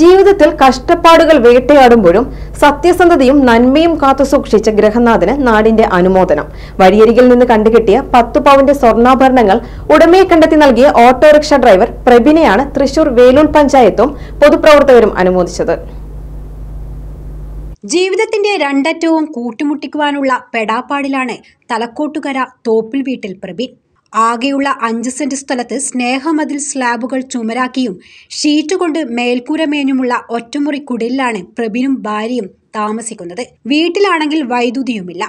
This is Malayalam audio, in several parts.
ജീവിതത്തിൽ കഷ്ടപ്പാടുകൾ വേട്ടയാടുമ്പോഴും സത്യസന്ധതയും നന്മയും കാത്തുസൂക്ഷിച്ച ഗ്രഹനാഥന് നാടിന്റെ അനുമോദനം വഴിയരികിൽ നിന്ന് കണ്ടുകിട്ടിയ പത്തു പവന്റെ സ്വർണ്ണാഭരണങ്ങൾ ഉടമയെ കണ്ടെത്തി നൽകിയ ഓട്ടോറിക്ഷ ഡ്രൈവർ പ്രബിനെയാണ് തൃശൂർ വേലൂർ പഞ്ചായത്തും പൊതുപ്രവർത്തകരും അനുമോദിച്ചത് ജീവിതത്തിന്റെ രണ്ടറ്റവും കൂട്ടുമുട്ടിക്കുവാനുള്ള പെടാപ്പാടിലാണ് തലക്കോട്ടുകര തോപ്പിൽ വീട്ടിൽ പ്രബീൻ ആകെയുള്ള അഞ്ച് സെന്റ് സ്ഥലത്ത് സ്നേഹമതിൽ സ്ലാബുകൾ ചുമരാക്കിയും ഷീറ്റ് കൊണ്ട് മേൽക്കൂര മേഞ്ഞുമുള്ള ഒറ്റമുറി കുടിലാണ് പ്രബിനും ഭാര്യയും താമസിക്കുന്നത് വീട്ടിലാണെങ്കിൽ വൈദ്യുതിയുമില്ല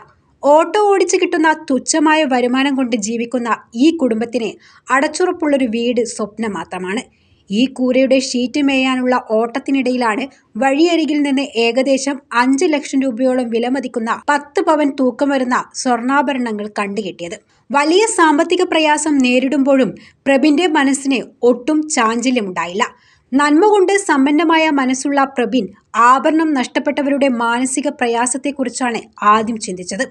ഓട്ടോ ഓടിച്ചു കിട്ടുന്ന തുച്ഛമായ വരുമാനം കൊണ്ട് ജീവിക്കുന്ന ഈ കുടുംബത്തിന് അടച്ചുറപ്പുള്ളൊരു വീട് സ്വപ്നം മാത്രമാണ് ഈ കൂരയുടെ ഷീറ്റ് മേയാനുള്ള ഓട്ടത്തിനിടയിലാണ് വഴിയരികിൽ നിന്ന് ഏകദേശം അഞ്ച് ലക്ഷം രൂപയോളം വിലമതിക്കുന്ന പത്ത് പവൻ തൂക്കം വരുന്ന സ്വർണ്ണാഭരണങ്ങൾ കണ്ടുകിട്ടിയത് വലിയ സാമ്പത്തിക പ്രയാസം നേരിടുമ്പോഴും പ്രബിന്റെ മനസ്സിന് ഒട്ടും ചാഞ്ചല്യമുണ്ടായില്ല നന്മ കൊണ്ട് സമ്പന്നമായ മനസ്സുള്ള പ്രബിൻ ആഭരണം നഷ്ടപ്പെട്ടവരുടെ മാനസിക പ്രയാസത്തെക്കുറിച്ചാണ് ആദ്യം ചിന്തിച്ചത്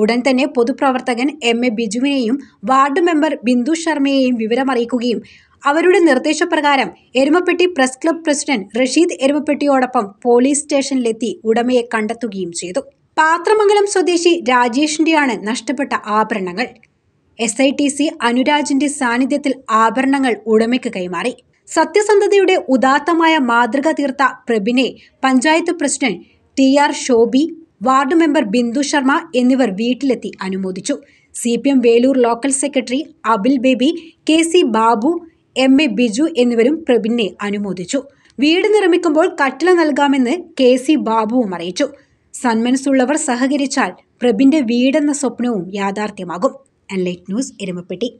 ഉടൻ തന്നെ പൊതുപ്രവർത്തകൻ എം എ ബിജുവിനെയും വാർഡ് മെമ്പർ ബിന്ദു ശർമ്മയെയും വിവരമറിയിക്കുകയും അവരുടെ നിർദ്ദേശപ്രകാരം Erumapetty press club president Rasheed എരുമപ്പെട്ടിയോടൊപ്പം പോലീസ് സ്റ്റേഷനിലെത്തി ഉടമയെ കണ്ടെത്തുകയും ചെയ്തു പാത്രമംഗലം സ്വദേശി രാജേഷിന്റെയാണ് നഷ്ടപ്പെട്ട ആഭരണങ്ങൾ എസ് ഐ ടി സി അനുരാജിന്റെ സാന്നിധ്യത്തിൽ ആഭരണങ്ങൾ ഉടമയ്ക്ക് കൈമാറി സത്യസന്ധതയുടെ ഉദാത്തമായ മാതൃക തീർത്ത പ്രബിനെ panchayat president T R Shobi ward member Bindu Sharma എന്നിവർ വീട്ടിലെത്തി അനുമോദിച്ചു C P M Veloor local secretary Abil Baby K C Babu M A Biju എന്നിവരും പ്രബിനെ അനുമോദിച്ചു വീട് നിർമ്മിക്കുമ്പോൾ കട്ടില നൽകാമെന്ന് കെ സി ബാബുവും അറിയിച്ചു സന്മനസ്സുള്ളവർ സഹകരിച്ചാൽ പ്രബിന്റെ വീടെന്ന സ്വപ്നവും യാഥാർത്ഥ്യമാകും ലൈറ്റ് ന്യൂസ് എരുമപ്പെട്ടി